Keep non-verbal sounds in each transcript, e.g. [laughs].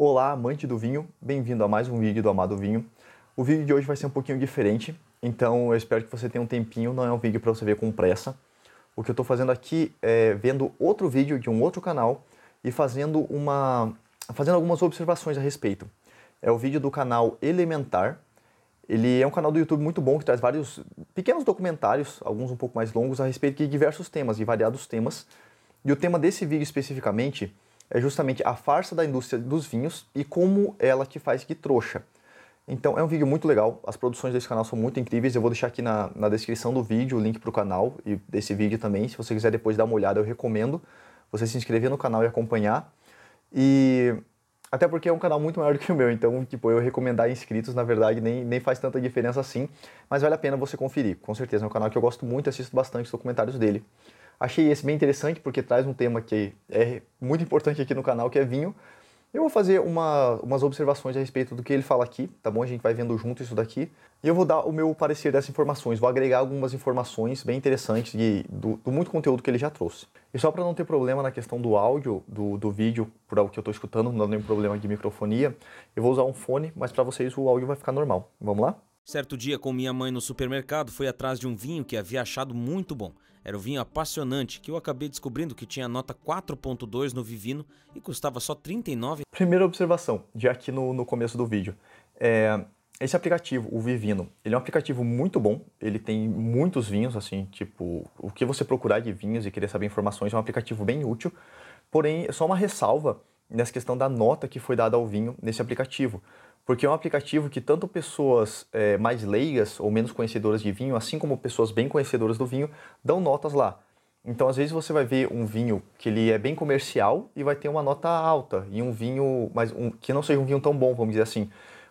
Olá, amante do vinho, bem-vindo a mais um vídeo do Amado Vinho. O vídeo de hoje vai ser um pouquinho diferente, então eu espero que você tenha um tempinho, não é um vídeo para você ver com pressa. O que eu estou fazendo aqui é vendo outro vídeo de um outro canal e fazendo uma fazendo algumas observações a respeito. É o vídeo do canal Elementar. Ele é um canal do YouTube muito bom que traz vários pequenos documentários, alguns um pouco mais longos a respeito de diversos temas e variados temas. E o tema desse vídeo especificamente é justamente a farsa da indústria dos vinhos e como ela te faz de trouxa. Então é um vídeo muito legal, as produções desse canal são muito incríveis, eu vou deixar aqui na, na descrição do vídeo o link para o canal e desse vídeo também, se você quiser depois dar uma olhada eu recomendo você se inscrever no canal e acompanhar. E até porque é um canal muito maior do que o meu, então tipo, eu recomendar inscritos na verdade nem, nem faz tanta diferença assim, mas vale a pena você conferir, com certeza é um canal que eu gosto muito, assisto bastante os documentários dele. Achei esse bem interessante porque traz um tema que é muito importante aqui no canal, que é vinho. Eu vou fazer uma, umas observações a respeito do que ele fala aqui, tá bom? A gente vai vendo junto isso daqui. E eu vou dar o meu parecer dessas informações, vou agregar algumas informações bem interessantes de, do, do muito conteúdo que ele já trouxe. E só para não ter problema na questão do áudio, do, do vídeo, por algo que eu estou escutando, não dando nenhum problema de microfonia, eu vou usar um fone, mas para vocês o áudio vai ficar normal. Vamos lá? Certo dia, com minha mãe no supermercado, fui atrás de um vinho que havia achado muito bom. Era um vinho apaixonante que eu acabei descobrindo que tinha nota 4.2 no Vivino e custava só 39. Primeira observação, já aqui no, no começo do vídeo. É, esse aplicativo, o Vivino, ele é um aplicativo muito bom. Ele tem muitos vinhos, assim, tipo, o que você procurar de vinhos e querer saber informações é um aplicativo bem útil. Porém, só uma ressalva nessa questão da nota que foi dada ao vinho nesse aplicativo porque é um aplicativo que tanto pessoas é, mais leigas ou menos conhecedoras de vinho, assim como pessoas bem conhecedoras do vinho, dão notas lá. Então, às vezes você vai ver um vinho que ele é bem comercial e vai ter uma nota alta e um vinho, mas um, que não seja um vinho tão bom, vamos dizer assim,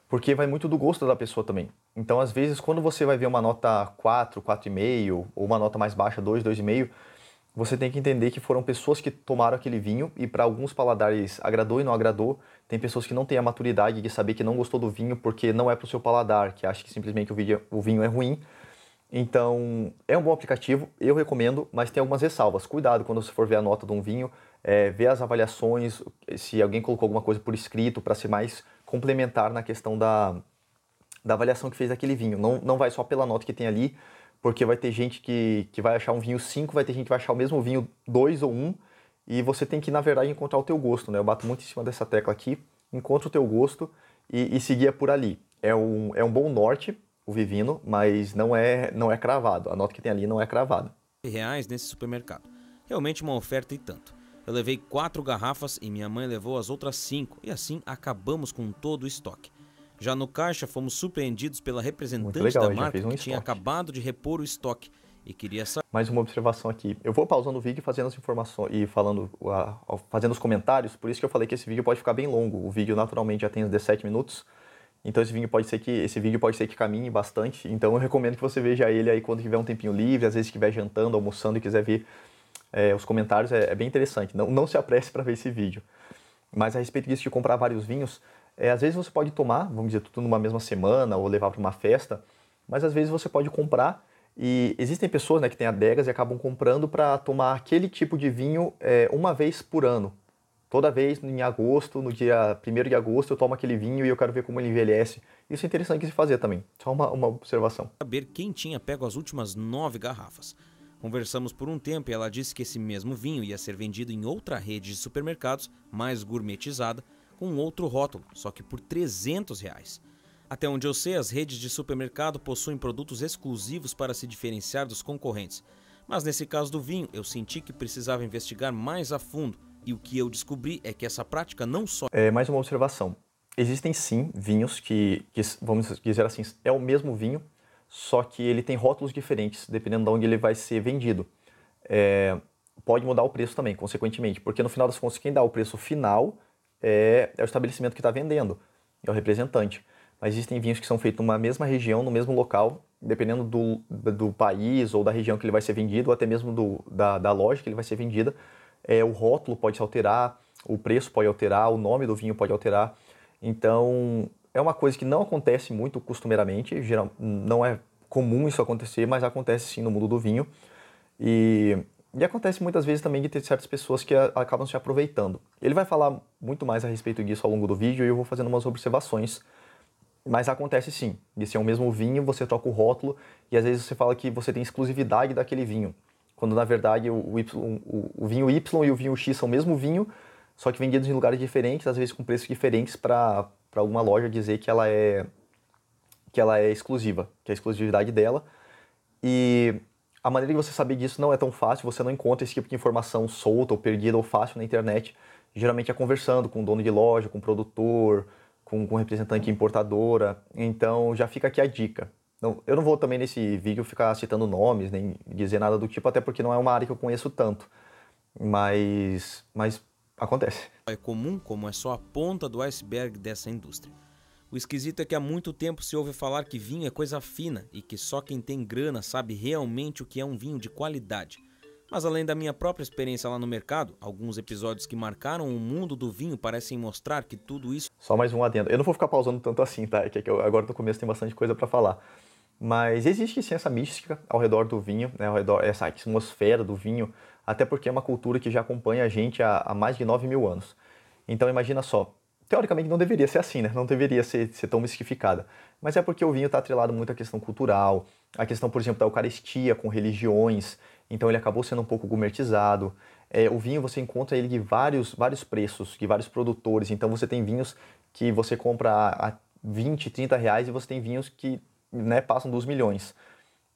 porque vai muito do gosto da pessoa também. Então, às vezes, quando você vai ver uma nota 4, 4,5 ou uma nota mais baixa, 2, 2,5, você tem que entender que foram pessoas que tomaram aquele vinho e para alguns paladares agradou e não agradou. Tem pessoas que não têm a maturidade de saber que não gostou do vinho porque não é para o seu paladar, que acha que simplesmente o vinho é ruim. Então, é um bom aplicativo, eu recomendo, mas tem algumas ressalvas. Cuidado quando você for ver a nota de um vinho, é, ver as avaliações, se alguém colocou alguma coisa por escrito para ser mais complementar na questão da, da avaliação que fez daquele vinho. Não, não vai só pela nota que tem ali, porque vai ter gente que, que vai achar um vinho 5, vai ter gente que vai achar o mesmo vinho 2 ou 1, um, e você tem que, na verdade, encontrar o teu gosto, né? Eu bato muito em cima dessa tecla aqui, encontra o teu gosto e, e seguia é por ali. É um, é um bom norte, o Vivino, mas não é, não é cravado. A nota que tem ali não é cravada. reais nesse supermercado. Realmente uma oferta e tanto. Eu levei quatro garrafas e minha mãe levou as outras cinco, e assim acabamos com todo o estoque. Já no caixa, fomos surpreendidos pela representante legal, da marca um que tinha acabado de repor o estoque e queria saber. Mais uma observação aqui. Eu vou pausando o vídeo fazendo as informações e falando, uh, fazendo os comentários, por isso que eu falei que esse vídeo pode ficar bem longo. O vídeo naturalmente já tem 17 minutos. Então esse vídeo pode ser que esse vídeo pode ser que caminhe bastante. Então eu recomendo que você veja ele aí quando tiver um tempinho livre, às vezes estiver jantando, almoçando e quiser ver é, os comentários, é, é, bem interessante. Não, não se apresse para ver esse vídeo. Mas a respeito disso de comprar vários vinhos, é, às vezes você pode tomar, vamos dizer, tudo numa mesma semana ou levar para uma festa, mas às vezes você pode comprar e existem pessoas né, que têm adegas e acabam comprando para tomar aquele tipo de vinho é, uma vez por ano. Toda vez em agosto, no dia 1 de agosto, eu tomo aquele vinho e eu quero ver como ele envelhece. Isso é interessante de se fazer também. Só uma, uma observação. Saber quem tinha pego as últimas nove garrafas. Conversamos por um tempo e ela disse que esse mesmo vinho ia ser vendido em outra rede de supermercados, mais gourmetizada, com outro rótulo, só que por 300 reais. Até onde eu sei, as redes de supermercado possuem produtos exclusivos para se diferenciar dos concorrentes. Mas nesse caso do vinho, eu senti que precisava investigar mais a fundo, e o que eu descobri é que essa prática não só. É mais uma observação. Existem sim vinhos que, que vamos dizer assim, é o mesmo vinho, só que ele tem rótulos diferentes, dependendo de onde ele vai ser vendido. É, pode mudar o preço também, consequentemente, porque no final das contas, quem dá o preço final é, é o estabelecimento que está vendendo, é o representante. Mas existem vinhos que são feitos numa mesma região, no mesmo local, dependendo do, do país ou da região que ele vai ser vendido, ou até mesmo do, da, da loja que ele vai ser vendida. É, o rótulo pode se alterar, o preço pode alterar, o nome do vinho pode alterar. Então, é uma coisa que não acontece muito costumeiramente, geral, não é comum isso acontecer, mas acontece sim no mundo do vinho. E e acontece muitas vezes também de ter certas pessoas que a, acabam se aproveitando. Ele vai falar muito mais a respeito disso ao longo do vídeo e eu vou fazendo umas observações. Mas acontece sim, de ser o mesmo vinho, você troca o rótulo e às vezes você fala que você tem exclusividade daquele vinho. Quando na verdade o, y, o, o vinho Y e o vinho X são o mesmo vinho, só que vendidos em lugares diferentes, às vezes com preços diferentes para alguma loja dizer que ela é que ela é exclusiva, que é a exclusividade dela. E a maneira de você saber disso não é tão fácil, você não encontra esse tipo de informação solta ou perdida ou fácil na internet. Geralmente é conversando com o dono de loja, com o produtor, com, com representante importadora. Então já fica aqui a dica. Não, eu não vou também nesse vídeo ficar citando nomes, nem dizer nada do tipo, até porque não é uma área que eu conheço tanto. Mas, mas acontece. É comum como é só a ponta do iceberg dessa indústria. O esquisito é que há muito tempo se ouve falar que vinho é coisa fina e que só quem tem grana sabe realmente o que é um vinho de qualidade. Mas além da minha própria experiência lá no mercado, alguns episódios que marcaram o mundo do vinho parecem mostrar que tudo isso. Só mais um adendo. Eu não vou ficar pausando tanto assim, tá? É que é agora no começo tem bastante coisa para falar. Mas existe sim essa mística ao redor do vinho, né? ao redor essa atmosfera do vinho, até porque é uma cultura que já acompanha a gente há, há mais de 9 mil anos. Então imagina só, teoricamente não deveria ser assim, né? Não deveria ser, ser tão mistificada. Mas é porque o vinho está atrelado muito à questão cultural, à questão, por exemplo, da Eucaristia com religiões, então ele acabou sendo um pouco gourmetizado. É, o vinho você encontra ele de vários, vários preços, de vários produtores, então você tem vinhos que você compra a, 20, 30 reais e você tem vinhos que né, passam dos milhões.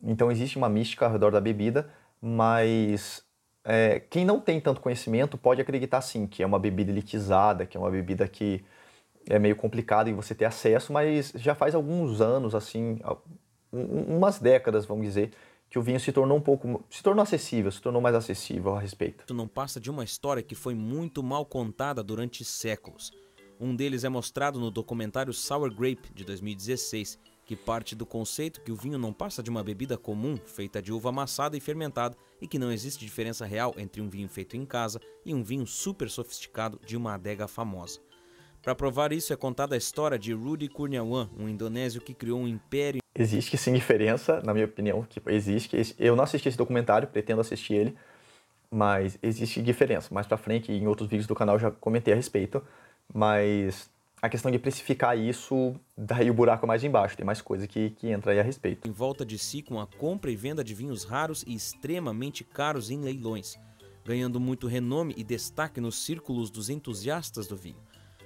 Então existe uma mística ao redor da bebida, mas é, quem não tem tanto conhecimento pode acreditar sim que é uma bebida elitizada, que é uma bebida que é meio complicado em você ter acesso, mas já faz alguns anos, assim, umas décadas, vamos dizer, que o vinho se tornou um pouco, se tornou acessível, se tornou mais acessível a respeito. não passa de uma história que foi muito mal contada durante séculos. Um deles é mostrado no documentário Sour Grape de 2016, que parte do conceito que o vinho não passa de uma bebida comum feita de uva amassada e fermentada e que não existe diferença real entre um vinho feito em casa e um vinho super sofisticado de uma adega famosa. Para provar isso é contada a história de Rudy Kurniawan, um indonésio que criou um império. Existe sim diferença, na minha opinião, tipo, existe. Eu não assisti esse documentário, pretendo assistir ele, mas existe diferença. Mais para frente, em outros vídeos do canal já comentei a respeito, mas a questão de precificar isso, daí o buraco é mais embaixo, tem mais coisa que, que entra aí a respeito. Em volta de si com a compra e venda de vinhos raros e extremamente caros em leilões, ganhando muito renome e destaque nos círculos dos entusiastas do vinho.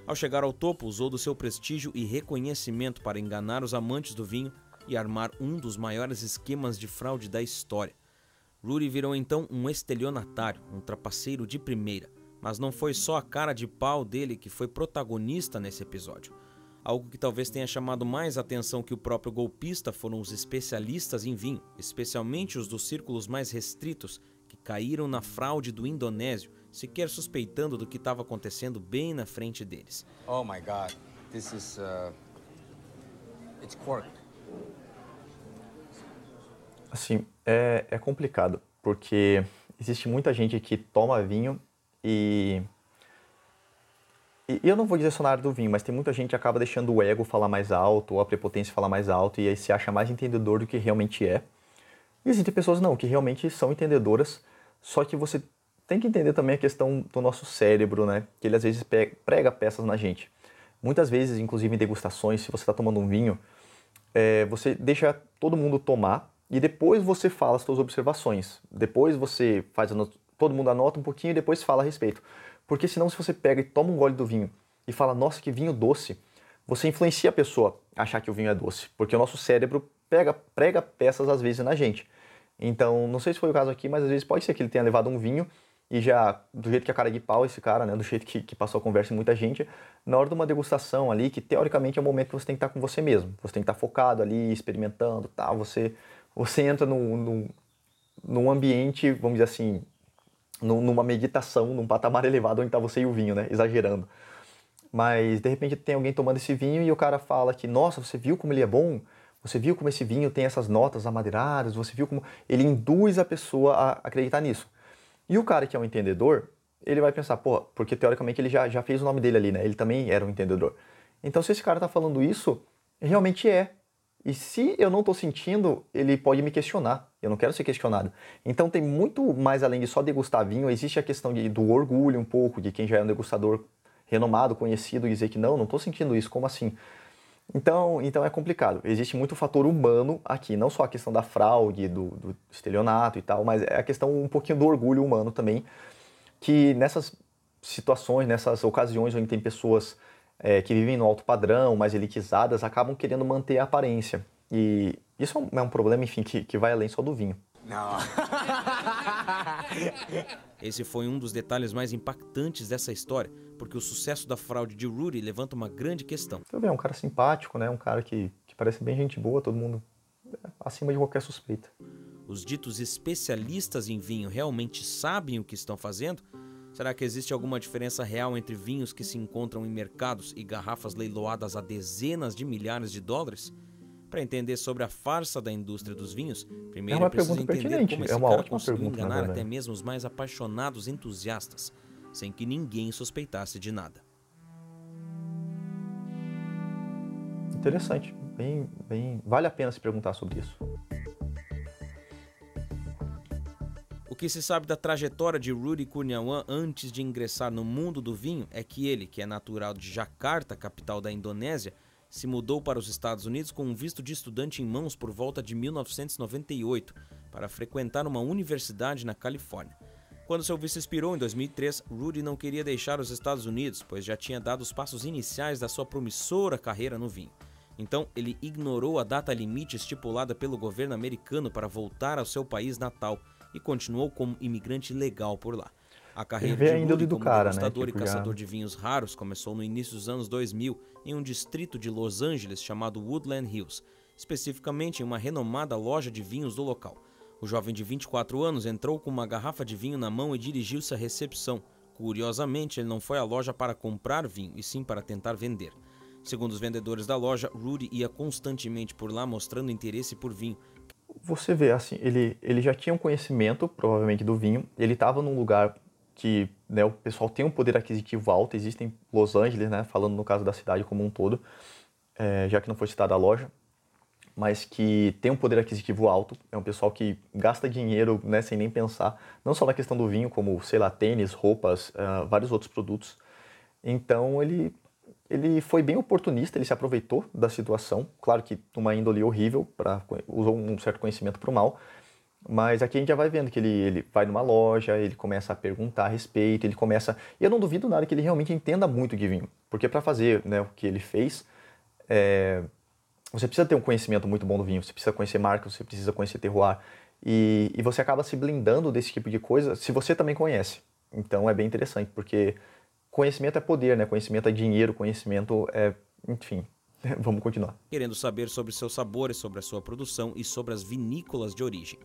Ao chegar ao topo, usou do seu prestígio e reconhecimento para enganar os amantes do vinho e armar um dos maiores esquemas de fraude da história. Rury virou então um estelionatário, um trapaceiro de primeira mas não foi só a cara de pau dele que foi protagonista nesse episódio. Algo que talvez tenha chamado mais atenção que o próprio golpista foram os especialistas em vinho, especialmente os dos círculos mais restritos, que caíram na fraude do indonésio, sequer suspeitando do que estava acontecendo bem na frente deles. Oh my god, this is uh... it's cork. Assim, é, é complicado, porque existe muita gente que toma vinho e, e eu não vou dizer só na área do vinho, mas tem muita gente que acaba deixando o ego falar mais alto, ou a prepotência falar mais alto, e aí se acha mais entendedor do que realmente é. E existem pessoas não, que realmente são entendedoras, só que você tem que entender também a questão do nosso cérebro, né? Que ele às vezes prega peças na gente. Muitas vezes, inclusive em degustações, se você está tomando um vinho, é, você deixa todo mundo tomar e depois você fala as suas observações. Depois você faz todo mundo anota um pouquinho e depois fala a respeito. Porque senão se você pega e toma um gole do vinho e fala, nossa, que vinho doce, você influencia a pessoa a achar que o vinho é doce, porque o nosso cérebro pega, prega peças às vezes na gente. Então, não sei se foi o caso aqui, mas às vezes pode ser que ele tenha levado um vinho e já, do jeito que a cara de pau esse cara, né, do jeito que, que passou a conversa em muita gente, na hora de uma degustação ali, que teoricamente é o momento que você tem que estar com você mesmo, você tem que estar focado ali, experimentando, tal, tá, você, você entra num, num, num ambiente, vamos dizer assim, numa meditação, num patamar elevado onde está você e o vinho, né? Exagerando. Mas de repente tem alguém tomando esse vinho e o cara fala que, nossa, você viu como ele é bom? Você viu como esse vinho tem essas notas amadeiradas? Você viu como ele induz a pessoa a acreditar nisso? E o cara que é um entendedor, ele vai pensar, pô, porque teoricamente ele já, já fez o nome dele ali, né? Ele também era um entendedor. Então se esse cara está falando isso, realmente é. E se eu não estou sentindo, ele pode me questionar. Eu não quero ser questionado. Então tem muito mais além de só degustar vinho, existe a questão de, do orgulho um pouco, de quem já é um degustador renomado, conhecido, dizer que não, não estou sentindo isso, como assim? Então, então é complicado. Existe muito fator humano aqui, não só a questão da fraude, do, do estelionato e tal, mas é a questão um pouquinho do orgulho humano também, que nessas situações, nessas ocasiões onde tem pessoas é, que vivem no alto padrão, mais elitizadas, acabam querendo manter a aparência. E isso é um, é um problema, enfim, que, que vai além só do vinho. Não. Esse foi um dos detalhes mais impactantes dessa história, porque o sucesso da fraude de Rudy levanta uma grande questão. Você então, vê, é um cara simpático, né? Um cara que, que parece bem gente boa, todo mundo é, acima de qualquer suspeita. Os ditos especialistas em vinho realmente sabem o que estão fazendo? Será que existe alguma diferença real entre vinhos que se encontram em mercados e garrafas leiloadas a dezenas de milhares de dólares? Para entender sobre a farsa da indústria dos vinhos, primeiro é, é entender como esse é uma cara conseguiu pergunta, enganar né, até mesmo os mais apaixonados entusiastas, sem que ninguém suspeitasse de nada. Interessante, bem, bem, vale a pena se perguntar sobre isso. O que se sabe da trajetória de Rudy Kurniawan antes de ingressar no mundo do vinho é que ele, que é natural de Jakarta, capital da Indonésia, se mudou para os Estados Unidos com um visto de estudante em mãos por volta de 1998 para frequentar uma universidade na Califórnia. Quando seu visto expirou em 2003, Rudy não queria deixar os Estados Unidos, pois já tinha dado os passos iniciais da sua promissora carreira no vinho. Então, ele ignorou a data limite estipulada pelo governo americano para voltar ao seu país natal e continuou como imigrante legal por lá. A carreira de Lully como cara, degustador né? e caçador já... de vinhos raros começou no início dos anos 2000 em um distrito de Los Angeles chamado Woodland Hills, especificamente em uma renomada loja de vinhos do local. O jovem de 24 anos entrou com uma garrafa de vinho na mão e dirigiu-se à recepção. Curiosamente, ele não foi à loja para comprar vinho, e sim para tentar vender. Segundo os vendedores da loja, Rudy ia constantemente por lá mostrando interesse por vinho, você vê, assim, ele, ele já tinha um conhecimento, provavelmente, do vinho. Ele estava num lugar que né, o pessoal tem um poder aquisitivo alto, existem Los Angeles, né, falando no caso da cidade como um todo, é, já que não foi citada a loja, mas que tem um poder aquisitivo alto, é um pessoal que gasta dinheiro né, sem nem pensar, não só na questão do vinho, como, sei lá, tênis, roupas, uh, vários outros produtos. Então ele, ele foi bem oportunista, ele se aproveitou da situação, claro que uma índole horrível, pra, usou um certo conhecimento para o mal, mas aqui a gente já vai vendo que ele, ele vai numa loja, ele começa a perguntar a respeito, ele começa. E eu não duvido nada que ele realmente entenda muito de vinho. Porque para fazer né, o que ele fez, é... você precisa ter um conhecimento muito bom do vinho, você precisa conhecer marca, você precisa conhecer terroir. E, e você acaba se blindando desse tipo de coisa se você também conhece. Então é bem interessante, porque conhecimento é poder, né? Conhecimento é dinheiro, conhecimento é. Enfim, [laughs] vamos continuar. Querendo saber sobre seus sabores, sobre a sua produção e sobre as vinícolas de origem.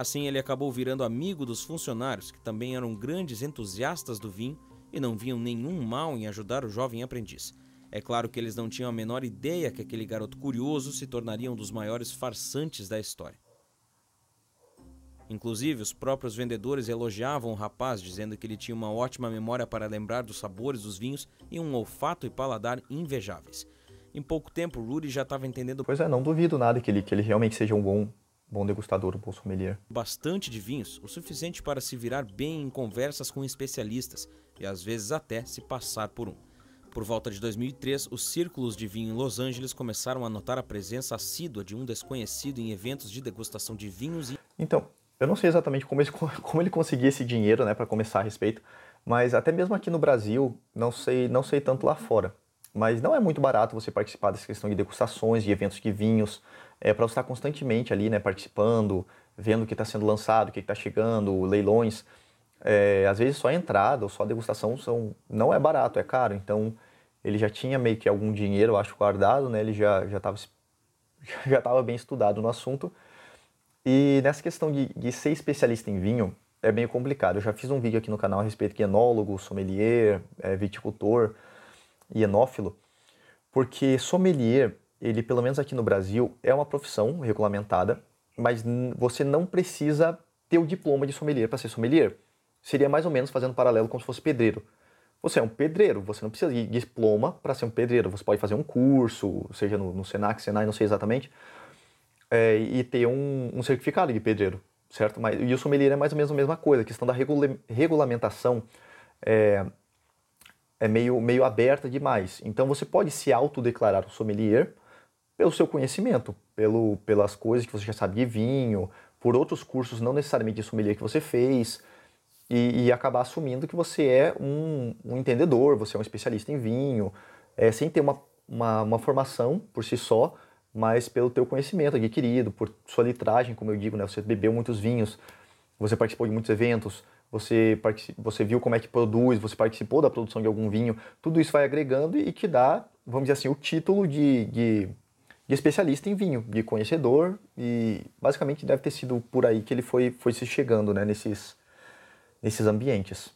Assim, ele acabou virando amigo dos funcionários, que também eram grandes entusiastas do vinho e não viam nenhum mal em ajudar o jovem aprendiz. É claro que eles não tinham a menor ideia que aquele garoto curioso se tornaria um dos maiores farsantes da história. Inclusive, os próprios vendedores elogiavam o rapaz, dizendo que ele tinha uma ótima memória para lembrar dos sabores dos vinhos e um olfato e paladar invejáveis. Em pouco tempo, Rudy já estava entendendo. Pois é, não duvido nada que ele, que ele realmente seja um bom bom degustador, bom sommelier. Bastante de vinhos, o suficiente para se virar bem em conversas com especialistas e às vezes até se passar por um. Por volta de 2003, os círculos de vinho em Los Angeles começaram a notar a presença assídua de um desconhecido em eventos de degustação de vinhos e... Então, eu não sei exatamente como ele, [laughs] como ele conseguia esse dinheiro, né, para começar a respeito, mas até mesmo aqui no Brasil, não sei, não sei tanto lá fora. Mas não é muito barato você participar dessa questão de degustações, de eventos de vinhos, é, para você estar tá constantemente ali, né, participando, vendo o que está sendo lançado, o que está chegando, leilões. É, às vezes só a entrada ou só a degustação são, não é barato, é caro. Então ele já tinha meio que algum dinheiro, eu acho, guardado, né? Ele já já estava [laughs] já estava bem estudado no assunto. E nessa questão de, de ser especialista em vinho é meio complicado. Eu já fiz um vídeo aqui no canal a respeito de enólogo, sommelier, é, viticultor e enófilo, porque sommelier ele, pelo menos aqui no Brasil, é uma profissão regulamentada, mas você não precisa ter o diploma de sommelier para ser sommelier. Seria mais ou menos fazendo paralelo como se fosse pedreiro. Você é um pedreiro, você não precisa de diploma para ser um pedreiro. Você pode fazer um curso, seja no, no Senac, Senai, não sei exatamente, é, e ter um, um, certificado de pedreiro, certo? Mas, e o sommelier é mais ou menos a mesma coisa. A questão da regula regulamentação é, é meio, meio aberta demais. Então você pode se autodeclarar o sommelier, pelo seu conhecimento, pelo, pelas coisas que você já sabe de vinho, por outros cursos, não necessariamente de sommelier que você fez, e, e acabar assumindo que você é um, um, entendedor, você é um especialista em vinho, é, sem ter uma, uma, uma formação por si só, mas pelo teu conhecimento adquirido, por sua litragem, como eu digo, né? Você bebeu muitos vinhos, você participou de muitos eventos, você, você viu como é que produz, você participou da produção de algum vinho, tudo isso vai agregando e te dá, vamos dizer assim, o título de, de de especialista em vinho, de conhecedor, e basicamente deve ter sido por aí que ele foi, foi se chegando né, nesses, nesses ambientes.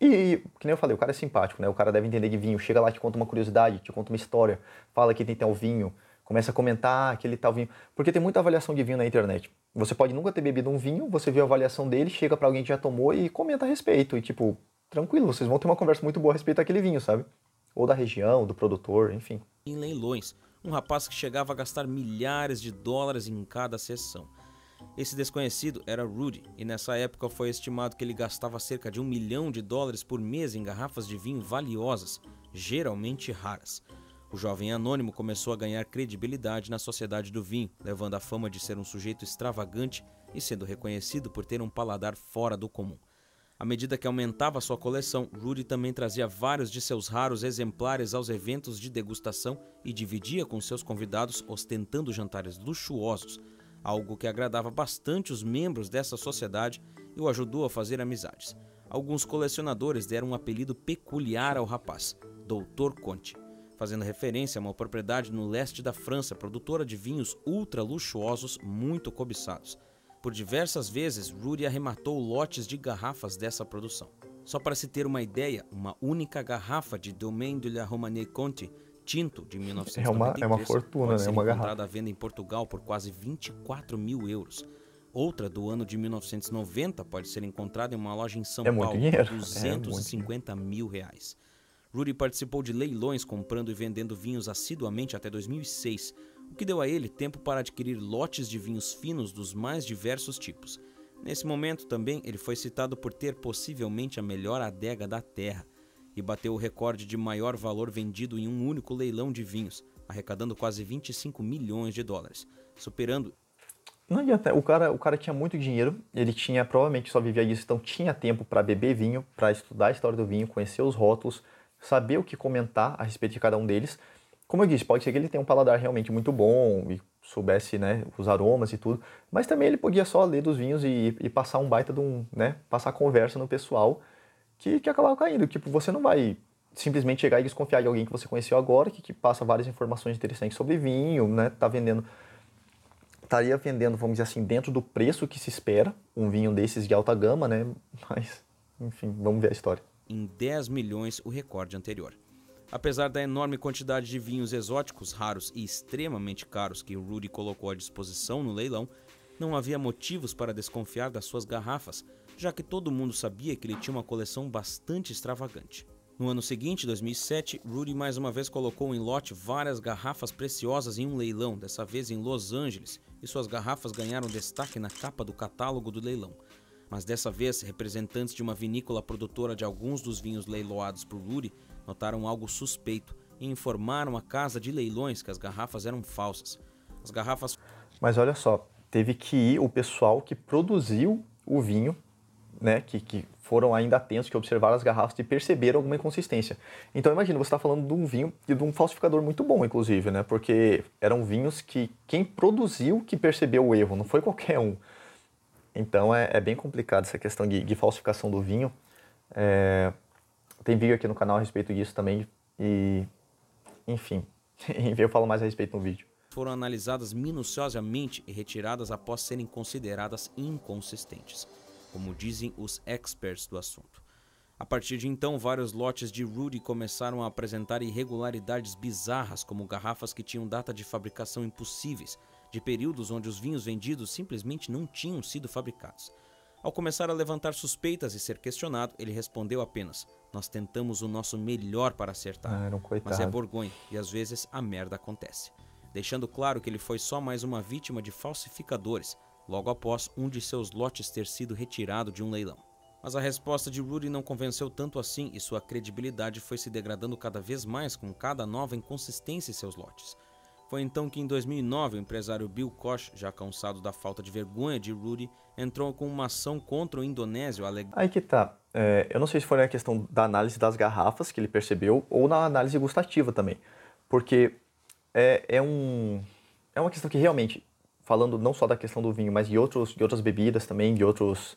E, que nem eu falei, o cara é simpático, né? O cara deve entender de vinho. Chega lá, te conta uma curiosidade, te conta uma história, fala que tem tal vinho, começa a comentar aquele tal vinho. Porque tem muita avaliação de vinho na internet. Você pode nunca ter bebido um vinho, você vê a avaliação dele, chega para alguém que já tomou e comenta a respeito. E, tipo, tranquilo, vocês vão ter uma conversa muito boa a respeito daquele vinho, sabe? Ou da região, do produtor, enfim. Em leilões um rapaz que chegava a gastar milhares de dólares em cada sessão. Esse desconhecido era Rudy, e nessa época foi estimado que ele gastava cerca de um milhão de dólares por mês em garrafas de vinho valiosas, geralmente raras. O jovem anônimo começou a ganhar credibilidade na sociedade do vinho, levando a fama de ser um sujeito extravagante e sendo reconhecido por ter um paladar fora do comum. À medida que aumentava sua coleção, Rudy também trazia vários de seus raros exemplares aos eventos de degustação e dividia com seus convidados, ostentando jantares luxuosos, algo que agradava bastante os membros dessa sociedade e o ajudou a fazer amizades. Alguns colecionadores deram um apelido peculiar ao rapaz, Doutor Conte, fazendo referência a uma propriedade no leste da França produtora de vinhos ultra luxuosos muito cobiçados. Por diversas vezes, Rudy arrematou lotes de garrafas dessa produção. Só para se ter uma ideia, uma única garrafa de Domaine de la Romanée Conti, tinto de 1993, é uma, é uma fortuna, pode né? ser uma encontrada garrafa. à venda em Portugal por quase 24 mil euros. Outra do ano de 1990 pode ser encontrada em uma loja em São é Paulo por 250 [laughs] é mil reais. Rudy participou de leilões comprando e vendendo vinhos assiduamente até 2006, o que deu a ele tempo para adquirir lotes de vinhos finos dos mais diversos tipos. Nesse momento também ele foi citado por ter possivelmente a melhor adega da terra e bateu o recorde de maior valor vendido em um único leilão de vinhos, arrecadando quase 25 milhões de dólares, superando não adianta, o cara, o cara tinha muito dinheiro, ele tinha provavelmente só vivia disso, então tinha tempo para beber vinho, para estudar a história do vinho, conhecer os rótulos, saber o que comentar a respeito de cada um deles como eu disse, pode ser que ele tenha um paladar realmente muito bom e soubesse né, os aromas e tudo, mas também ele podia só ler dos vinhos e, e passar um baita de um, né, passar conversa no pessoal que, que acabava caindo. Tipo, você não vai simplesmente chegar e desconfiar de alguém que você conheceu agora, que, que passa várias informações interessantes sobre vinho, né, tá vendendo, estaria vendendo, vamos dizer assim, dentro do preço que se espera, um vinho desses de alta gama, né, [laughs] mas, enfim, vamos ver a história. Em 10 milhões o recorde anterior. Apesar da enorme quantidade de vinhos exóticos, raros e extremamente caros que Rudy colocou à disposição no leilão, não havia motivos para desconfiar das suas garrafas, já que todo mundo sabia que ele tinha uma coleção bastante extravagante. No ano seguinte, 2007, Rudy mais uma vez colocou em lote várias garrafas preciosas em um leilão, dessa vez em Los Angeles, e suas garrafas ganharam destaque na capa do catálogo do leilão. Mas dessa vez, representantes de uma vinícola produtora de alguns dos vinhos leiloados por Rudy notaram algo suspeito e informaram a casa de leilões que as garrafas eram falsas. As garrafas. Mas olha só, teve que ir o pessoal que produziu o vinho, né? Que, que foram ainda atentos, que observaram as garrafas e perceberam alguma inconsistência. Então imagina, você está falando de um vinho e de um falsificador muito bom, inclusive, né? Porque eram vinhos que quem produziu que percebeu o erro, não foi qualquer um. Então é, é bem complicado essa questão de, de falsificação do vinho. É, tem vídeo aqui no canal a respeito disso também. E. [laughs] Enfim. eu falo mais a respeito no vídeo. Foram analisadas minuciosamente e retiradas após serem consideradas inconsistentes, como dizem os experts do assunto. A partir de então, vários lotes de Rudy começaram a apresentar irregularidades bizarras, como garrafas que tinham data de fabricação impossíveis, de períodos onde os vinhos vendidos simplesmente não tinham sido fabricados. Ao começar a levantar suspeitas e ser questionado, ele respondeu apenas: Nós tentamos o nosso melhor para acertar. Ah, um mas é Borgonha e às vezes a merda acontece. Deixando claro que ele foi só mais uma vítima de falsificadores, logo após um de seus lotes ter sido retirado de um leilão. Mas a resposta de Rudy não convenceu tanto assim e sua credibilidade foi se degradando cada vez mais com cada nova inconsistência em seus lotes. Foi então que em 2009 o empresário Bill Koch, já cansado da falta de vergonha de Rudy, entrou com uma ação contra o indonésio alegando. Aí que tá. É, eu não sei se foi na questão da análise das garrafas que ele percebeu ou na análise gustativa também. Porque é, é, um, é uma questão que realmente, falando não só da questão do vinho, mas de, outros, de outras bebidas também, de outros.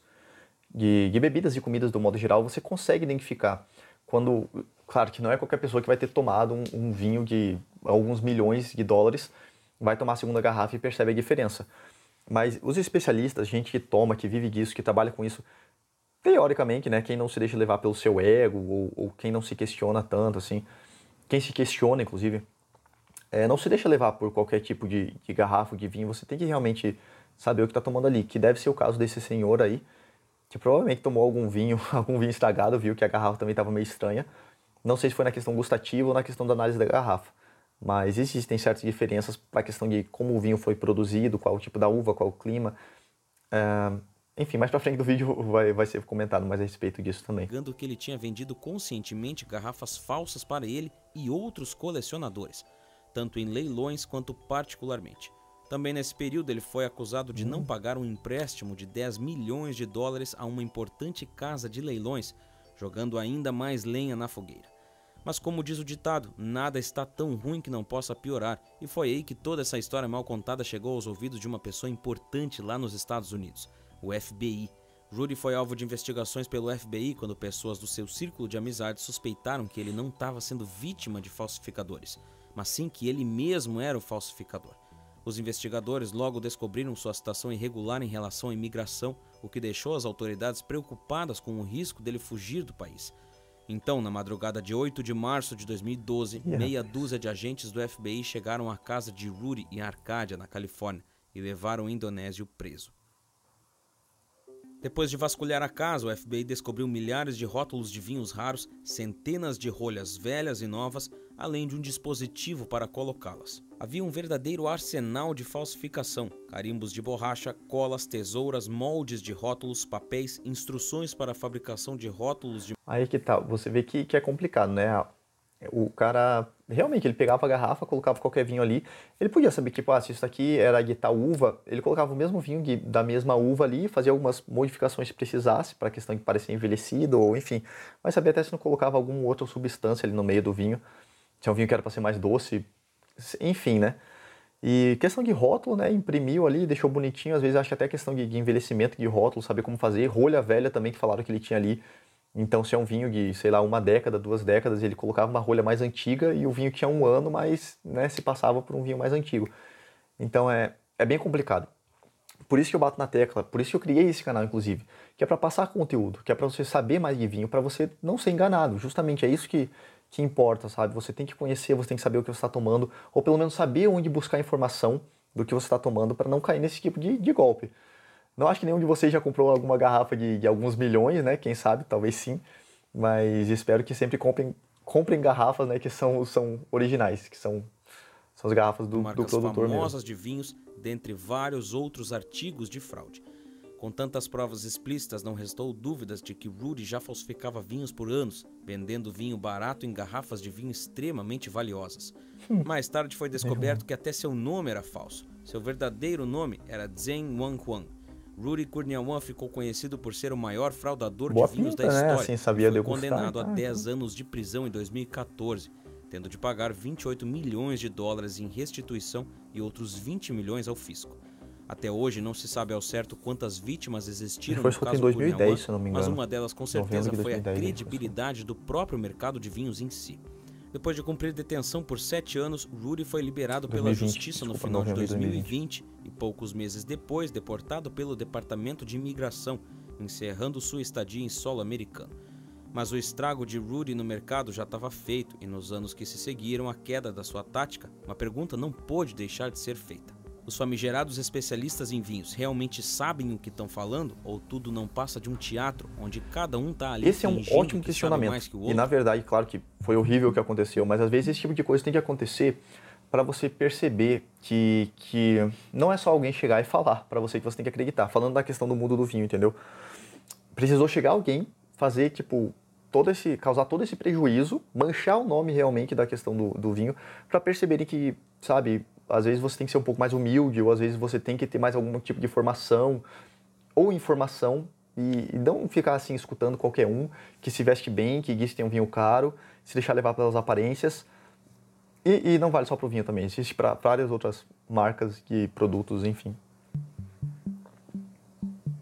De, de bebidas e comidas do modo geral, você consegue identificar quando claro que não é qualquer pessoa que vai ter tomado um, um vinho de alguns milhões de dólares, vai tomar a segunda garrafa e percebe a diferença. Mas os especialistas, gente que toma, que vive disso, que trabalha com isso, teoricamente, né, quem não se deixa levar pelo seu ego ou, ou quem não se questiona tanto, assim, quem se questiona, inclusive, é, não se deixa levar por qualquer tipo de, de garrafa de vinho. Você tem que realmente saber o que está tomando ali, que deve ser o caso desse senhor aí, que provavelmente tomou algum vinho, [laughs] algum vinho estragado, viu que a garrafa também estava meio estranha não sei se foi na questão gustativa ou na questão da análise da garrafa, mas existem certas diferenças para a questão de como o vinho foi produzido, qual o tipo da uva, qual o clima. Uh, enfim, mais para frente do vídeo [laughs] vai, vai ser comentado mais a respeito disso também. Negando que ele tinha vendido conscientemente garrafas falsas para ele e outros colecionadores, tanto em leilões quanto particularmente. Também nesse período ele foi acusado de hum. não pagar um empréstimo de 10 milhões de dólares a uma importante casa de leilões jogando ainda mais lenha na fogueira. Mas como diz o ditado, nada está tão ruim que não possa piorar, e foi aí que toda essa história mal contada chegou aos ouvidos de uma pessoa importante lá nos Estados Unidos, o FBI. Rudy foi alvo de investigações pelo FBI quando pessoas do seu círculo de amizade suspeitaram que ele não estava sendo vítima de falsificadores, mas sim que ele mesmo era o falsificador. Os investigadores logo descobriram sua situação irregular em relação à imigração, o que deixou as autoridades preocupadas com o risco dele fugir do país. Então, na madrugada de 8 de março de 2012, meia dúzia de agentes do FBI chegaram à casa de Rudy em Arcádia, na Califórnia, e levaram o indonésio preso. Depois de vasculhar a casa, o FBI descobriu milhares de rótulos de vinhos raros, centenas de rolhas velhas e novas, além de um dispositivo para colocá-las. Havia um verdadeiro arsenal de falsificação: carimbos de borracha, colas, tesouras, moldes de rótulos, papéis, instruções para a fabricação de rótulos de. Aí que tá, você vê que, que é complicado, né? O cara, realmente, ele pegava a garrafa, colocava qualquer vinho ali, ele podia saber, tipo, ah, se isso aqui era guitar uva, ele colocava o mesmo vinho da mesma uva ali, fazia algumas modificações se precisasse, para a questão de parecer envelhecido, ou enfim, mas sabia até se não colocava alguma outra substância ali no meio do vinho, tinha um vinho que era para ser mais doce, enfim, né? E questão de rótulo, né? Imprimiu ali, deixou bonitinho. Às vezes acho que até questão de, de envelhecimento de rótulo, saber como fazer. Rolha velha também, que falaram que ele tinha ali. Então, se é um vinho de, sei lá, uma década, duas décadas, ele colocava uma rolha mais antiga e o vinho tinha um ano, mas né, se passava por um vinho mais antigo. Então, é, é bem complicado. Por isso que eu bato na tecla, por isso que eu criei esse canal, inclusive, que é para passar conteúdo, que é para você saber mais de vinho, para você não ser enganado. Justamente é isso que, que importa, sabe? Você tem que conhecer, você tem que saber o que você está tomando, ou pelo menos saber onde buscar informação do que você está tomando para não cair nesse tipo de, de, golpe. Não acho que nenhum de vocês já comprou alguma garrafa de, de alguns milhões, né? Quem sabe, talvez sim, mas espero que sempre comprem, comprem garrafas né, que são, são originais, que são, são as garrafas do, do produtor famosas mesmo. famosas de vinhos, dentre vários outros artigos de fraude. Com tantas provas explícitas, não restou dúvidas de que Rudy já falsificava vinhos por anos, vendendo vinho barato em garrafas de vinho extremamente valiosas. Hum. Mais tarde foi descoberto é que até seu nome era falso. Seu verdadeiro nome era Zhen Wanghuang. Rudy Kurniawan ficou conhecido por ser o maior fraudador Boa de vinhos pinta, da né? história. Né? Assim, sabia foi condenado a 10 ah, então. anos de prisão em 2014, tendo de pagar 28 milhões de dólares em restituição e outros 20 milhões ao fisco. Até hoje não se sabe ao certo quantas vítimas existiram foi no caso em 2010, se não me engano. mas uma delas com certeza foi a né? credibilidade do próprio mercado de vinhos em si. Depois de cumprir detenção por sete anos, Rudy foi liberado 2020, pela justiça desculpa, no final de 2020, e poucos meses depois deportado pelo Departamento de Imigração, encerrando sua estadia em solo americano. Mas o estrago de Rudy no mercado já estava feito e nos anos que se seguiram à queda da sua tática, uma pergunta não pôde deixar de ser feita. Os famigerados especialistas em vinhos realmente sabem o que estão falando ou tudo não passa de um teatro onde cada um está ali? Esse é um ótimo que questionamento. Que e na verdade, claro que foi horrível o que aconteceu, mas às vezes esse tipo de coisa tem que acontecer para você perceber que, que não é só alguém chegar e falar para você que você tem que acreditar. Falando da questão do mundo do vinho, entendeu? Precisou chegar alguém, fazer tipo todo esse causar todo esse prejuízo, manchar o nome realmente da questão do, do vinho, para perceberem que, sabe, às vezes você tem que ser um pouco mais humilde, ou às vezes você tem que ter mais algum tipo de formação ou informação e, e não ficar assim escutando qualquer um que se veste bem, que diz que tem um vinho caro, se deixar levar pelas aparências. E, e não vale só para o vinho também, existe para várias outras marcas e produtos, enfim.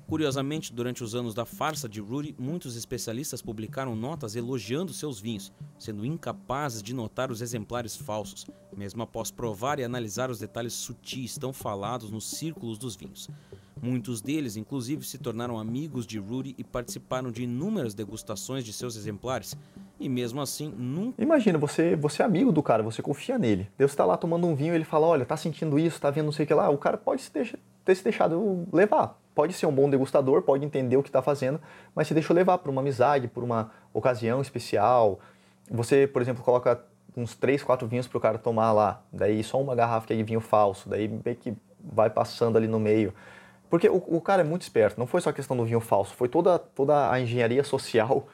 Curiosamente, durante os anos da farsa de Rudy, muitos especialistas publicaram notas elogiando seus vinhos, sendo incapazes de notar os exemplares falsos, mesmo após provar e analisar os detalhes sutis tão falados nos círculos dos vinhos. Muitos deles, inclusive, se tornaram amigos de Rudy e participaram de inúmeras degustações de seus exemplares. E mesmo assim, nunca. Imagina, você, você é amigo do cara, você confia nele. Deus está lá tomando um vinho e ele fala: olha, tá sentindo isso, tá vendo não sei o que lá. O cara pode ter se deixado levar pode ser um bom degustador, pode entender o que está fazendo, mas se deixa levar por uma amizade, por uma ocasião especial. Você, por exemplo, coloca uns três, quatro vinhos para o cara tomar lá, daí só uma garrafa que é de vinho falso, daí meio que vai passando ali no meio. Porque o, o, cara é muito esperto, não foi só a questão do vinho falso, foi toda, toda a engenharia social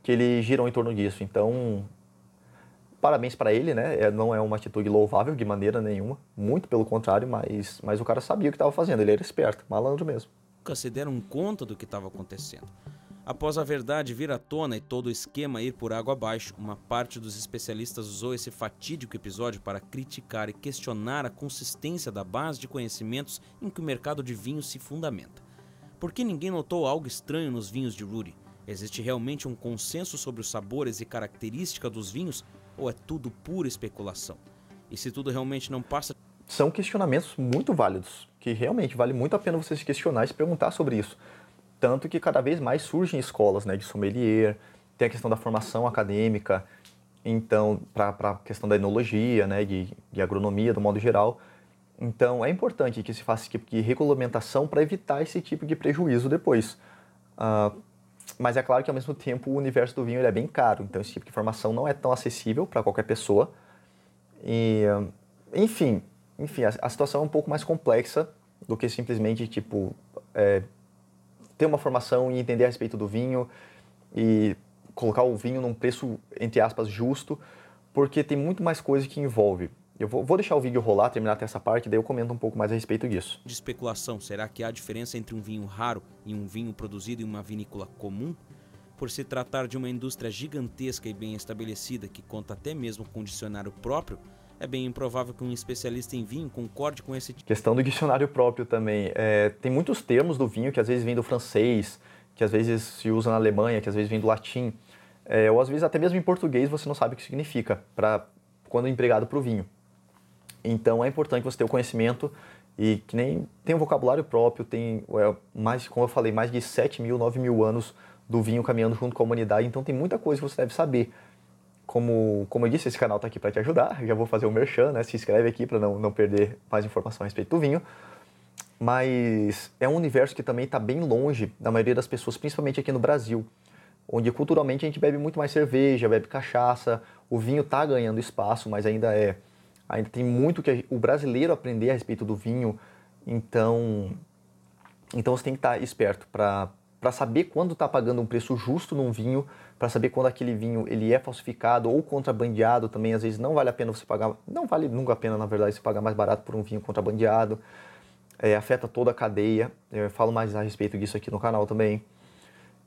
que ele girou em torno disso. Então, parabéns para ele, né? É, não é uma atitude louvável de maneira nenhuma, muito pelo contrário, mas, mas o cara sabia o que estava fazendo, ele era esperto, malandro mesmo nunca se deram conta do que estava acontecendo. Após a verdade vir à tona e todo o esquema ir por água abaixo, uma parte dos especialistas usou esse fatídico episódio para criticar e questionar a consistência da base de conhecimentos em que o mercado de vinhos se fundamenta. Por que ninguém notou algo estranho nos vinhos de Rudy? Existe realmente um consenso sobre os sabores e características dos vinhos ou é tudo pura especulação? E se tudo realmente não passa. São questionamentos muito válidos que realmente vale muito a pena você se questionar e se perguntar sobre isso. Tanto que cada vez mais surgem escolas né, de sommelier, tem a questão da formação acadêmica, então, para a questão da enologia, né, de, de agronomia, do modo geral. Então, é importante que se faça esse tipo de regulamentação para evitar esse tipo de prejuízo depois. Uh, mas é claro que, ao mesmo tempo, o universo do vinho é bem caro, então esse tipo de formação não é tão acessível para qualquer pessoa. E, enfim, enfim, a, a, situação é um pouco mais complexa do que simplesmente, tipo, é, ter uma formação e entender a respeito do vinho e colocar o vinho num preço, entre aspas, justo, porque tem muito mais coisa que envolve. Eu vou, vou deixar o vídeo rolar, terminar até essa parte, daí eu comento um pouco mais a respeito disso. De especulação, será que há diferença entre um vinho raro e um vinho produzido em uma vinícola comum? por se tratar de uma indústria gigantesca e bem estabelecida que conta até mesmo com dicionário próprio, é bem improvável que um especialista em vinho concorde com esse. Questão do dicionário próprio também. É, tem muitos termos do vinho que às vezes vêm do francês, que às vezes se usa na Alemanha, que às vezes vem do latim. É, ou às vezes até mesmo em português você não sabe o que significa para quando é empregado para o vinho. Então é importante você ter o conhecimento e que nem tem um vocabulário próprio, tem é, mais, como eu falei, mais de 7 mil, 9 mil anos do vinho caminhando junto com a humanidade, então tem muita coisa que você deve saber. Como, como eu disse, esse canal está aqui para te ajudar. Eu já vou fazer o um merchan, né? Se inscreve aqui para não, não perder mais informação a respeito do vinho. Mas é um universo que também está bem longe da maioria das pessoas, principalmente aqui no Brasil, onde culturalmente a gente bebe muito mais cerveja, bebe cachaça. O vinho está ganhando espaço, mas ainda é ainda tem muito que o brasileiro aprender a respeito do vinho. Então, então você tem que estar tá esperto para saber quando está pagando um preço justo num vinho para saber quando aquele vinho ele é falsificado ou contrabandeado também, às vezes não vale a pena você pagar, não vale nunca a pena, na verdade, você pagar mais barato por um vinho contrabandeado. É, afeta toda a cadeia. Eu falo mais a respeito disso aqui no canal também.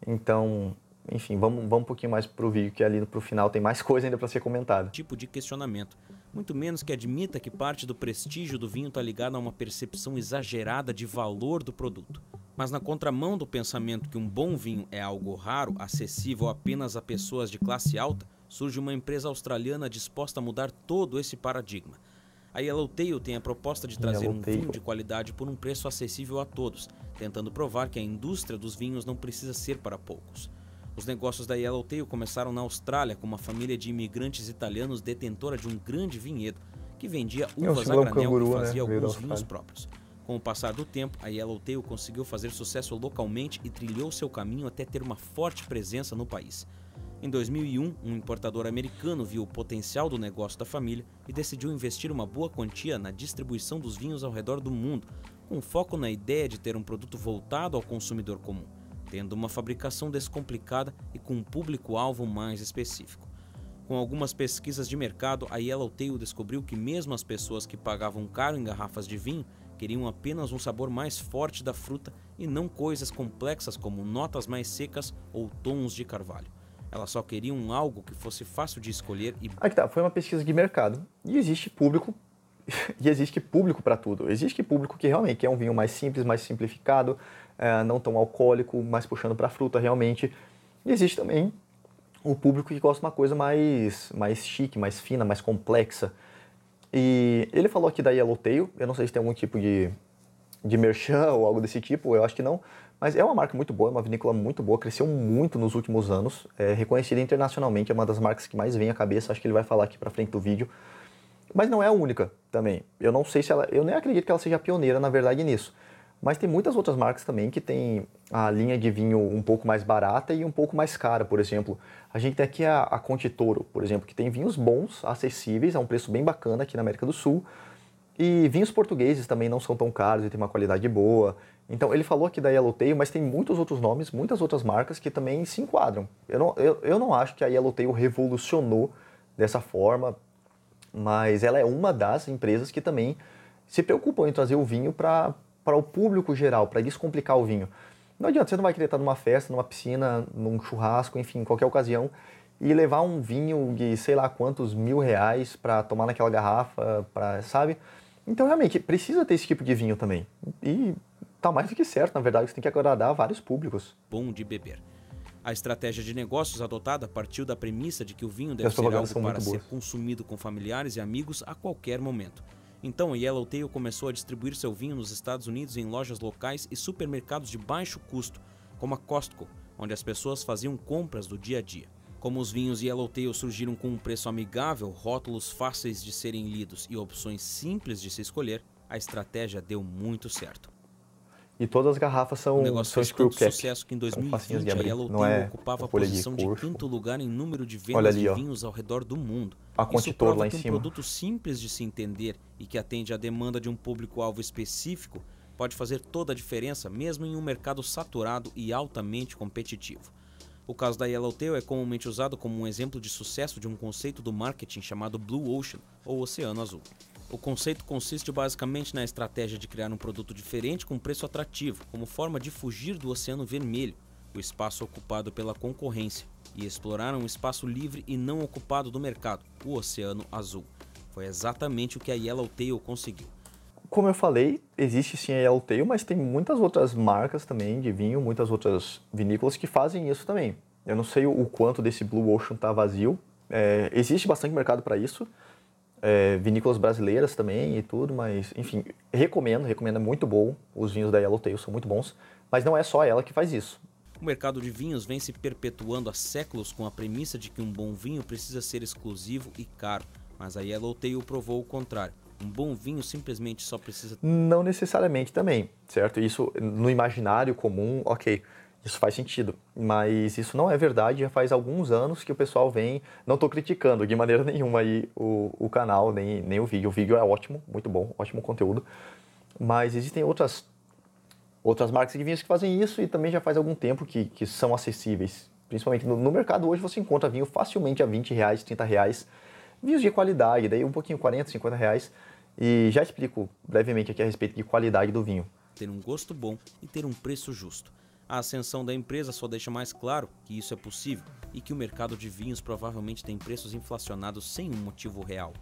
Então, enfim, vamos, vamos um pouquinho mais pro vídeo, que ali pro final tem mais [laughs] coisa ainda para ser comentada. Tipo de questionamento muito menos que admita que parte do prestígio do vinho está ligado a uma percepção exagerada de valor do produto. Mas na contramão do pensamento que um bom vinho é algo raro, acessível apenas a pessoas de classe alta, surge uma empresa australiana disposta a mudar todo esse paradigma. A Tail tem a proposta de trazer um vinho de qualidade por um preço acessível a todos, tentando provar que a indústria dos vinhos não precisa ser para poucos. Os negócios da Yellowtail começaram na Austrália com uma família de imigrantes italianos detentora de um grande vinhedo que vendia é uvas a granel canguru, e né, fazia né? alguns vinhos próprios. Com o passar do tempo, a Yellowtail conseguiu fazer sucesso localmente e trilhou seu caminho até ter uma forte presença no país. Em 2001, um importador americano viu o potencial do negócio da família e decidiu investir uma boa quantia na distribuição dos vinhos ao redor do mundo, com foco na ideia de ter um produto voltado ao consumidor comum tendo uma fabricação descomplicada e com um público-alvo mais específico. Com algumas pesquisas de mercado, a Yellowtail descobriu que mesmo as pessoas que pagavam caro em garrafas de vinho queriam apenas um sabor mais forte da fruta e não coisas complexas como notas mais secas ou tons de carvalho. Elas só queriam algo que fosse fácil de escolher e. Aqui tá, foi uma pesquisa de mercado. E existe público. [laughs] e existe público para tudo. Existe público que realmente quer é um vinho mais simples, mais simplificado, é, não tão alcoólico, mais puxando para fruta realmente. E existe também o público que gosta de uma coisa mais, mais chique, mais fina, mais complexa. E ele falou aqui da Yellowtail, eu não sei se tem algum tipo de, de merchan ou algo desse tipo, eu acho que não, mas é uma marca muito boa, é uma vinícola muito boa, cresceu muito nos últimos anos, é reconhecida internacionalmente, é uma das marcas que mais vem à cabeça, acho que ele vai falar aqui para frente do vídeo. Mas não é a única também. Eu não sei se ela, eu nem acredito que ela seja pioneira na verdade nisso. Mas tem muitas outras marcas também que tem a linha de vinho um pouco mais barata e um pouco mais cara, por exemplo. A gente tem aqui a, a Conte Toro, por exemplo, que tem vinhos bons, acessíveis, a um preço bem bacana aqui na América do Sul. E vinhos portugueses também não são tão caros e tem uma qualidade boa. Então, ele falou aqui da Yellowtail, mas tem muitos outros nomes, muitas outras marcas que também se enquadram. Eu não, eu, eu não acho que a Yellowtail revolucionou dessa forma, mas ela é uma das empresas que também se preocupam em trazer o vinho para para o público geral, para descomplicar o vinho. Não adianta, você não vai querer estar numa festa, numa piscina, num churrasco, enfim, em qualquer ocasião, e levar um vinho de sei lá quantos mil reais para tomar naquela garrafa, para sabe? Então, realmente, precisa ter esse tipo de vinho também. E tá mais do que certo, na verdade, você tem que agradar vários públicos. Bom de beber. A estratégia de negócios adotada partiu da premissa de que o vinho deve ser algo para ser consumido com familiares e amigos a qualquer momento. Então, Yellowtail começou a distribuir seu vinho nos Estados Unidos em lojas locais e supermercados de baixo custo, como a Costco, onde as pessoas faziam compras do dia a dia. Como os vinhos Yellowtail surgiram com um preço amigável, rótulos fáceis de serem lidos e opções simples de se escolher, a estratégia deu muito certo. E todas as garrafas são. O negócio são fez tanto cap. sucesso que em 2020 a Yellowtail é ocupava a posição de, quinto lugar em número de vendas ali, de vinhos ao redor do mundo. A Isso prova lá que um produto simples de se entender e que atende à demanda de um público-alvo específico pode fazer toda a diferença mesmo em um mercado saturado e altamente competitivo. O caso da Yellowtail é comumente usado como um exemplo de sucesso de um conceito do marketing chamado Blue Ocean, ou Oceano Azul. O conceito consiste basicamente na estratégia de criar um produto diferente com preço atrativo, como forma de fugir do Oceano Vermelho, o espaço ocupado pela concorrência, e explorar um espaço livre e não ocupado do mercado, o Oceano Azul. Foi exatamente o que a Tail conseguiu. Como eu falei, existe sim a Tail, mas tem muitas outras marcas também de vinho, muitas outras vinícolas que fazem isso também. Eu não sei o quanto desse Blue Ocean está vazio. É, existe bastante mercado para isso, é, vinícolas brasileiras também e tudo, mas enfim, recomendo, recomendo, é muito bom. Os vinhos da Yellowtail são muito bons, mas não é só ela que faz isso. O mercado de vinhos vem se perpetuando há séculos com a premissa de que um bom vinho precisa ser exclusivo e caro, mas a Yellowtail provou o contrário. Um bom vinho simplesmente só precisa. Não necessariamente também, certo? Isso no imaginário comum, ok. Isso faz sentido, mas isso não é verdade. Já faz alguns anos que o pessoal vem. Não estou criticando de maneira [laughs] nenhuma aí o, o canal, nem, nem o vídeo. O vídeo é ótimo, muito bom, ótimo conteúdo. Mas existem outras, outras marcas de vinhos que fazem isso e também já faz algum tempo que, que são acessíveis. Principalmente no, no mercado hoje você encontra vinho facilmente a 20 reais, 30 reais. Vinhos de qualidade, daí um pouquinho 40, 50 reais. E já explico brevemente aqui a respeito de qualidade do vinho. Ter um gosto bom e ter um preço justo. A ascensão da empresa só deixa mais claro que isso é possível e que o mercado de vinhos provavelmente tem preços inflacionados sem um motivo real.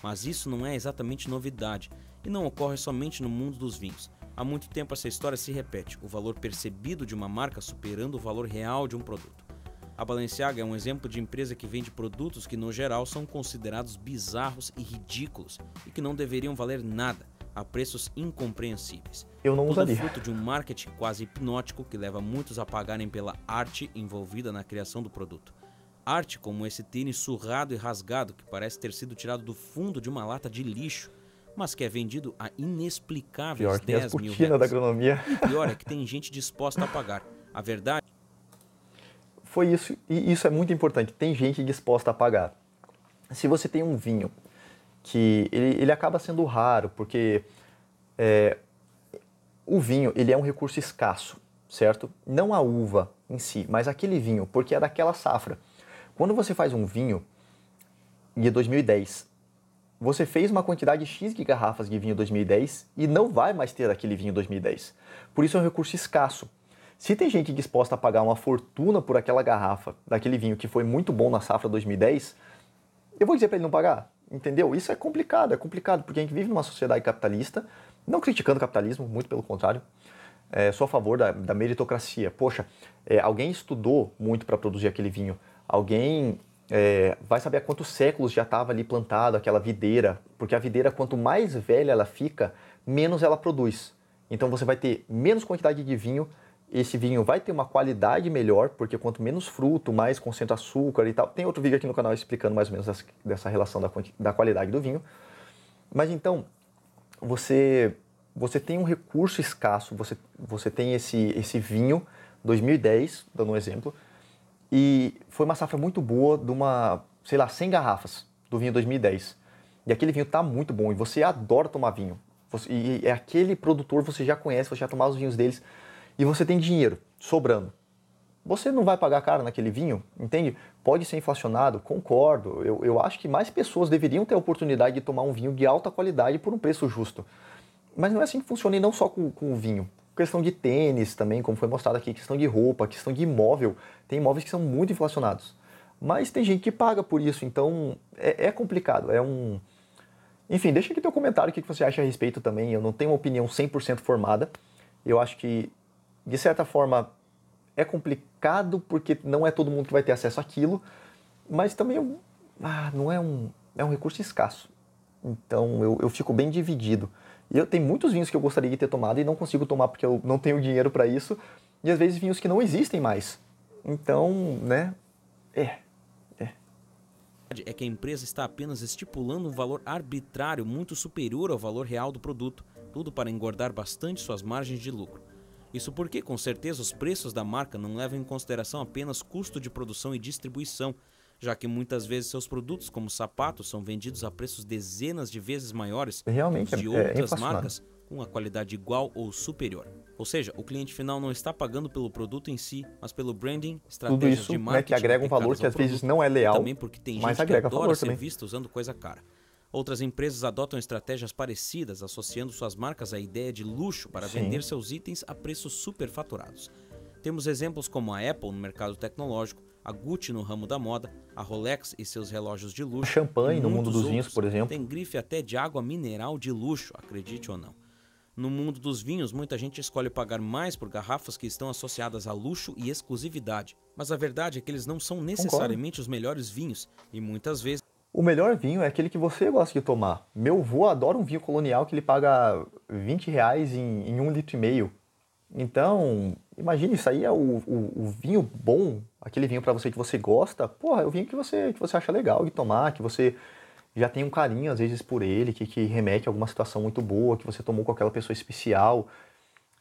Mas isso não é exatamente novidade e não ocorre somente no mundo dos vinhos. Há muito tempo essa história se repete, o valor percebido de uma marca superando o valor real de um produto. A Balenciaga é um exemplo de empresa que vende produtos que, no geral, são considerados bizarros e ridículos e que não deveriam valer nada, a preços incompreensíveis. Eu não Tudo usaria. fruto de um marketing quase hipnótico que leva muitos a pagarem pela arte envolvida na criação do produto. Arte como esse tênis surrado e rasgado que parece ter sido tirado do fundo de uma lata de lixo, mas que é vendido a inexplicáveis pior que 10 mil reais. da agronomia. E pior é que tem gente disposta a pagar. A verdade... Foi isso, e isso é muito importante. Tem gente disposta a pagar. Se você tem um vinho que ele, ele acaba sendo raro, porque é, o vinho ele é um recurso escasso, certo? Não a uva em si, mas aquele vinho, porque é daquela safra. Quando você faz um vinho de 2010, você fez uma quantidade X de garrafas de vinho 2010 e não vai mais ter aquele vinho 2010. Por isso é um recurso escasso. Se tem gente disposta a pagar uma fortuna por aquela garrafa daquele vinho que foi muito bom na safra 2010, eu vou dizer para ele não pagar? Entendeu? Isso é complicado, é complicado, porque a gente vive numa sociedade capitalista, não criticando o capitalismo, muito pelo contrário. É, sou a favor da, da meritocracia. Poxa, é, alguém estudou muito para produzir aquele vinho, alguém é, vai saber há quantos séculos já estava ali plantado aquela videira, porque a videira, quanto mais velha ela fica, menos ela produz. Então você vai ter menos quantidade de vinho esse vinho vai ter uma qualidade melhor, porque quanto menos fruto, mais concentra açúcar e tal. Tem outro vídeo aqui no canal explicando mais ou menos essa, dessa relação da, da qualidade do vinho. Mas então, você você tem um recurso escasso, você, você tem esse, esse vinho, 2010, dando um exemplo, e foi uma safra muito boa de uma, sei lá, 100 garrafas do vinho 2010. E aquele vinho tá muito bom, e você adora tomar vinho. Você, e é aquele produtor, você já conhece, você já tomou os vinhos deles e você tem dinheiro sobrando. Você não vai pagar caro naquele vinho, entende? Pode ser inflacionado, concordo. Eu, eu acho que mais pessoas deveriam ter a oportunidade de tomar um vinho de alta qualidade por um preço justo. Mas não é assim que funciona, e não só com, com o vinho. Questão de tênis também, como foi mostrado aqui, questão de roupa, questão de imóvel. Tem imóveis que são muito inflacionados. Mas tem gente que paga por isso, então é, é complicado. É um. Enfim, deixa aqui teu comentário, o que você acha a respeito também. Eu não tenho uma opinião 100% formada. Eu acho que de certa forma, é complicado porque não é todo mundo que vai ter acesso àquilo, mas também é ah, não é um, é um recurso escasso. Então eu, eu fico bem dividido. E eu tenho muitos vinhos que eu gostaria de ter tomado e não consigo tomar porque eu não tenho dinheiro para isso, e às vezes vinhos que não existem mais. Então, né? É. É, é que a empresa está apenas estipulando um valor arbitrário muito superior ao valor real do produto, tudo para engordar bastante suas margens de lucro. Isso porque, com certeza, os preços da marca não levam em consideração apenas custo de produção e distribuição, já que muitas vezes seus produtos, como sapatos, são vendidos a preços dezenas de vezes maiores Realmente, de é outras é marcas com a qualidade igual ou superior. Ou seja, o cliente final não está pagando pelo produto em si, mas pelo branding, estratégia de marketing né, que agrega um valor que às vezes não é leal, também porque tem gente mas agrega que adora valor ser também. visto usando coisa cara. Outras empresas adotam estratégias parecidas, associando suas marcas à ideia de luxo para Sim. vender seus itens a preços superfaturados. Temos exemplos como a Apple no mercado tecnológico, a Gucci no ramo da moda, a Rolex e seus relógios de luxo. A champanhe no mundo dos vinhos, por exemplo. Tem grife até de água mineral de luxo, acredite ou não. No mundo dos vinhos, muita gente escolhe pagar mais por garrafas que estão associadas a luxo e exclusividade. Mas a verdade é que eles não são necessariamente Concordo. os melhores vinhos, e muitas vezes o melhor vinho é aquele que você gosta de tomar. Meu avô adora um vinho colonial que ele paga 20 reais em, em um litro e meio. Então, imagine, isso aí é o, o, o vinho bom, aquele vinho para você que você gosta, porra, é o vinho que você, que você acha legal de tomar, que você já tem um carinho às vezes por ele, que, que remete a alguma situação muito boa, que você tomou com aquela pessoa especial.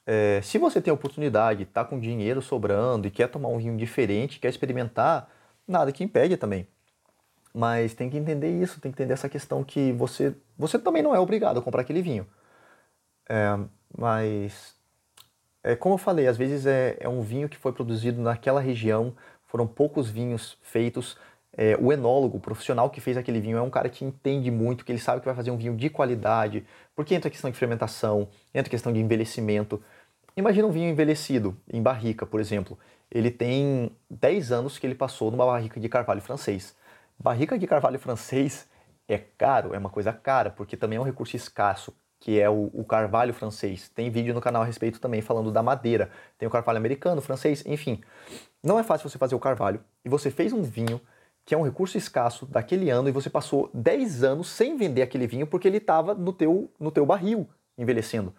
É, se você tem a oportunidade, tá com dinheiro sobrando e quer tomar um vinho diferente, quer experimentar, nada que impede também. Mas tem que entender isso, tem que entender essa questão que você, você também não é obrigado a comprar aquele vinho. É, mas, é, como eu falei, às vezes é, é um vinho que foi produzido naquela região, foram poucos vinhos feitos. É, o enólogo, o profissional que fez aquele vinho, é um cara que entende muito, que ele sabe que vai fazer um vinho de qualidade, porque entra a questão de fermentação, entra a questão de envelhecimento. Imagina um vinho envelhecido, em barrica, por exemplo. Ele tem 10 anos que ele passou numa barrica de carvalho francês. Barrica de carvalho francês é caro, é uma coisa cara, porque também é um recurso escasso, que é o, o, carvalho francês. Tem vídeo no canal a respeito também falando da madeira. Tem o carvalho americano, francês, enfim. Não é fácil você fazer o carvalho e você fez um vinho que é um recurso escasso daquele ano e você passou 10 anos sem vender aquele vinho porque ele estava no teu, no teu barril envelhecendo.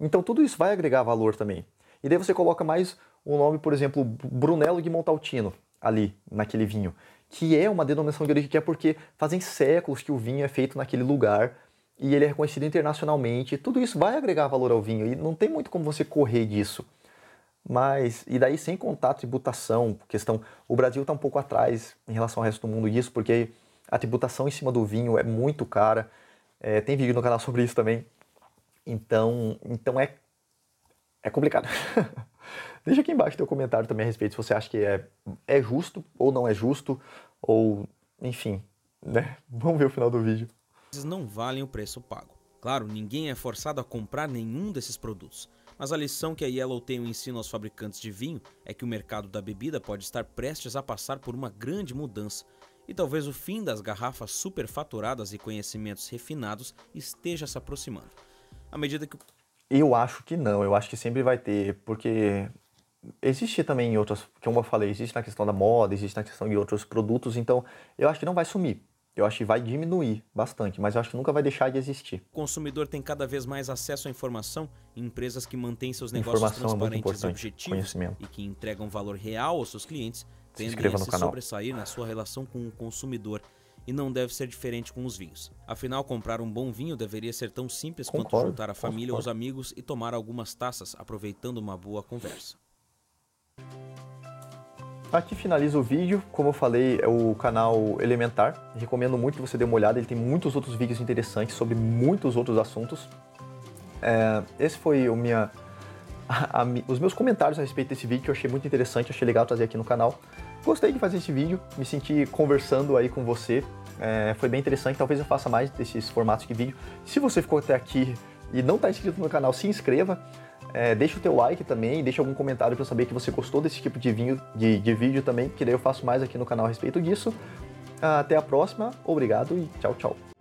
Então tudo isso vai agregar valor também. E daí você coloca mais o nome, por exemplo, Brunello de Montaltino ali naquele vinho, que é uma denominação de origem que é porque fazem séculos que o vinho é feito naquele lugar e ele é reconhecido internacionalmente. Tudo isso vai agregar valor ao vinho e não tem muito como você correr disso. Mas, e daí sem contar a tributação, questão, o Brasil está um pouco atrás em relação ao resto do mundo disso, porque a tributação em cima do vinho é muito cara. É, tem vídeo no canal sobre isso também. Então, então é, é complicado. [laughs] Deixa aqui embaixo teu comentário também a respeito, se você acha que é, é justo ou não é justo, ou enfim, né? [laughs] Vamos ver o final do vídeo. Não valem o preço pago. Claro, ninguém é forçado a comprar nenhum desses produtos. Mas a lição que a o ensina aos fabricantes de vinho é que o mercado da bebida pode estar prestes a passar por uma grande mudança, e talvez o fim das garrafas superfaturadas e conhecimentos refinados esteja se aproximando. À medida que Eu acho que não, eu acho que sempre vai ter, porque existe também em outras, como eu falei, existe na questão da moda, existe na questão de outros produtos, então eu acho que não vai sumir. Eu acho que vai diminuir bastante, mas eu acho que nunca vai deixar de existir. O consumidor tem cada vez mais acesso à informação, empresas que mantêm seus negócios informação é transparentes é e objetivos e que entregam valor real aos seus clientes tendem a se sobressair na sua relação com o consumidor e não deve ser diferente com os vinhos. Afinal, comprar um bom vinho deveria ser tão simples concordo, quanto juntar a família ou os amigos e tomar algumas taças, aproveitando uma boa conversa. Aqui finaliza o vídeo, como eu falei, é o canal Elementar. Recomendo muito que você dê uma olhada, ele tem muitos outros vídeos interessantes sobre muitos outros assuntos. É, esse foi o minha, a, a, os meus comentários a respeito desse vídeo, que eu achei muito interessante, achei legal trazer aqui no canal. Gostei de fazer esse vídeo, me senti conversando aí com você, é, foi bem interessante, talvez eu faça mais desses formatos de vídeo. Se você ficou até aqui e não está inscrito no canal, se inscreva. É, deixa o teu like também, deixa algum comentário para eu saber que você gostou desse tipo de, vinho, de, de vídeo também, que daí eu faço mais aqui no canal a respeito disso. Até a próxima, obrigado e tchau, tchau.